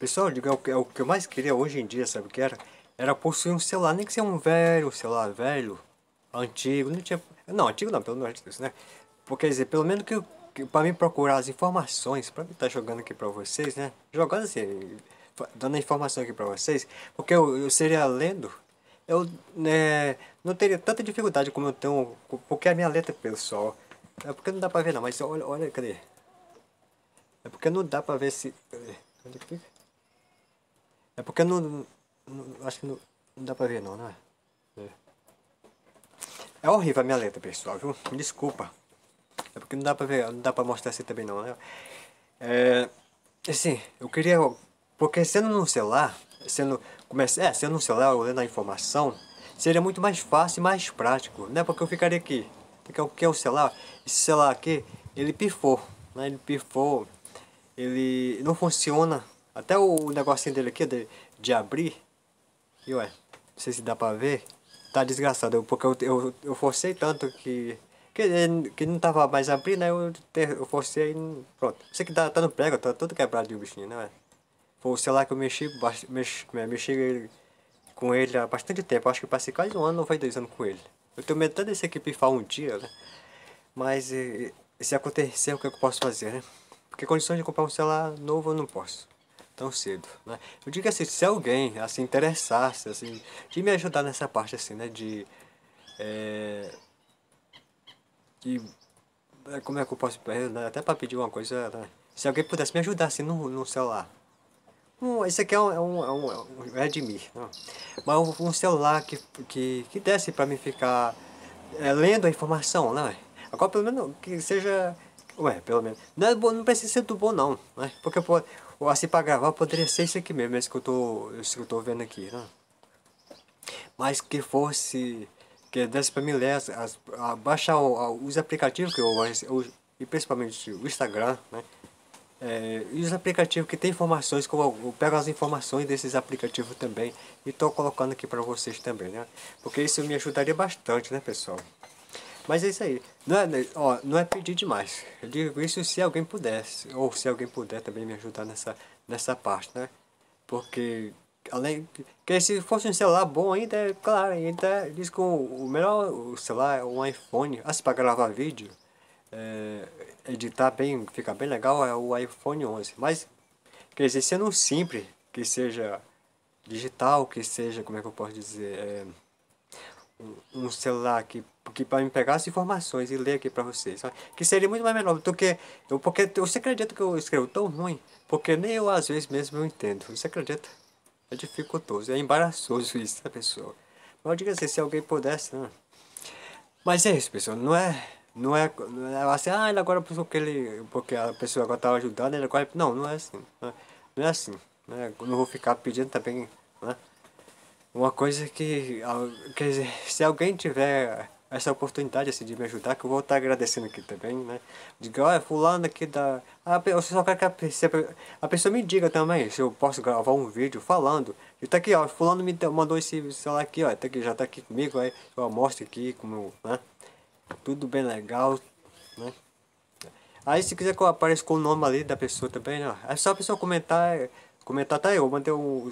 Pessoal, digo, é, é o que eu mais queria hoje em dia, sabe o que era? Era possuir um celular, nem que seja um velho celular, velho, antigo, não tinha... Não, antigo não, pelo menos isso, né? Porque, quer dizer, pelo menos que, que para mim procurar as informações, para mim estar tá jogando aqui para vocês, né? Jogando assim, dando a informação aqui para vocês, porque eu, eu seria lendo, eu né, não teria tanta dificuldade como eu tenho, porque a minha letra, é pessoal, é porque não dá para ver não, mas olha, olha, cadê? É porque não dá para ver se... Onde que fica? É porque não, não acho que não, não, dá pra ver não, né? É. é horrível a minha letra, pessoal, viu? Desculpa. É porque não dá pra ver, não dá pra mostrar assim também não, né? É, assim, eu queria... Porque sendo no celular, sendo, é, sendo no celular, olhando a informação, seria muito mais fácil e mais prático, né? Porque eu ficaria aqui. Porque o que é o celular? Esse celular aqui, ele pifou, né? Ele pifou, ele não funciona até o negocinho dele aqui, de, de abrir. E ué, não sei se dá pra ver. Tá desgraçado, porque eu, eu, eu forcei tanto que, que. Que, não tava mais abrindo, aí né? eu, eu forcei e pronto. Isso aqui tá, tá no prego, tá todo quebrado de bichinho, né, ué? Foi o celular que eu mexi, é, mexi, mexi com ele há bastante tempo. Acho que passei quase um ano ou foi dois anos com ele. Eu tenho medo até desse aqui pifar um dia, né? Mas e, se acontecer, o é que eu posso fazer, né? Porque condições de comprar um celular novo eu não posso tão cedo. Né? Eu digo assim, se alguém se assim, interessasse, assim, de me ajudar nessa parte assim, né? De. É, de é, como é que eu posso. Né, até para pedir uma coisa. Né, se alguém pudesse me ajudar assim no, no celular. Um, esse aqui é um, é um, é um, é um é né? Mas um, celular que, que, que desse para mim ficar é, lendo a informação, né? Agora pelo menos que seja. Ué, pelo menos. Não, é bom, não precisa ser do bom não, né? Porque pode ou assim pra gravar poderia ser isso aqui mesmo, esse que eu tô, que eu tô vendo aqui, né? Mas que fosse, que desse pra mim ler, as, as a, baixar o, a, os aplicativos que eu, eu, e principalmente o Instagram, né? É, e os aplicativos que tem informações, como eu, eu pego as informações desses aplicativos também e tô colocando aqui pra vocês também, né? Porque isso me ajudaria bastante, né, pessoal? Mas é isso aí. Não é, ó, não é pedir demais. Eu digo isso se alguém pudesse. Ou se alguém puder também me ajudar nessa, nessa parte, né? Porque além que se fosse um celular bom ainda, é claro, ainda diz que o melhor o celular, um iPhone, ah, se para gravar vídeo, é, editar bem, fica bem legal é o iPhone 11. Mas quer dizer, sendo simples, que seja digital, que seja, como é que eu posso dizer, é, um, celular que que para me pegar as informações e ler aqui para vocês, sabe? que seria muito mais melhor do que eu, porque você acredita que eu escrevo tão ruim? Porque nem eu às vezes mesmo eu entendo, você acredita? É dificultoso, é embaraçoso isso, a pessoa Mas diga assim, se alguém pudesse, né? Mas é isso, pessoal, não é, não é, não é assim, ah, ele agora porque ele, porque a pessoa agora estava ajudando, ele agora, não, não é assim, não é, não é assim, né? não vou ficar pedindo também, né? Uma coisa que, quer dizer, se alguém tiver essa oportunidade assim, de me ajudar, que eu vou estar tá agradecendo aqui também, né? Diga, olha, fulano aqui da... Ah, eu só quero que a, a, pessoa me diga também se eu posso gravar um vídeo falando. E tá aqui, ó, fulano me mandou esse celular aqui, ó, tá aqui, já tá aqui comigo, aí eu mostro aqui como, né? Tudo bem legal, né? Aí se quiser que eu apareça com o nome ali da pessoa também, ó, é só a pessoa comentar comentar, tá aí, eu mandei o.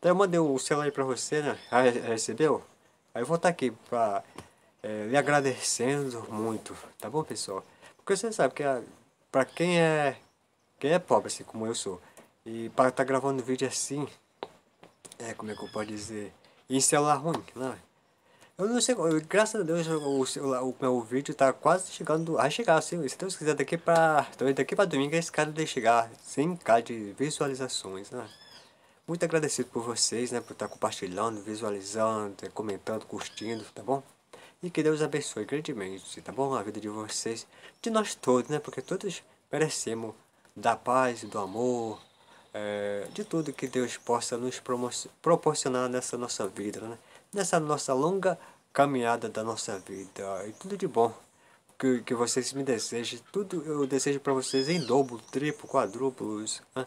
Tá, eu mandei tá, o celular aí pra você, né? Ah, recebeu? Aí eu vou estar tá aqui pra é, lhe agradecendo muito, tá bom pessoal? Porque você sabe que a, pra quem é. Quem é pobre, assim como eu sou, e para estar tá gravando vídeo assim, é como é que eu posso dizer? Em celular ruim, né? Eu não sei, eu, graças a Deus o, o meu vídeo tá quase chegando a chegar, assim, se Deus quiser daqui pra, também daqui pra domingo esse cara de chegar 100k de visualizações, né? Muito agradecido por vocês, né, por estar tá compartilhando, visualizando, é, comentando, curtindo, tá bom? E que Deus abençoe grandemente, tá bom? A vida de vocês, de nós todos, né, porque todos merecemos da paz, do amor, é, de tudo que Deus possa nos proporcionar nessa nossa vida, né? nessa nossa longa caminhada da nossa vida. E tudo de bom que, que vocês me desejem. Tudo eu desejo para vocês em dobro, triplo, quadruplo né?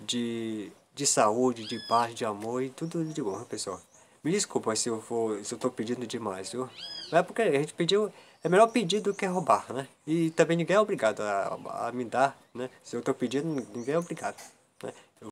de, de saúde, de paz, de amor e tudo de bom, né, pessoal. Me desculpa se eu for, se eu tô pedindo demais, viu? Mas é porque a gente pediu, é melhor pedir do que roubar, né? E também ninguém é obrigado a, a me dar, né? Se eu tô pedindo, ninguém é obrigado, né? Eu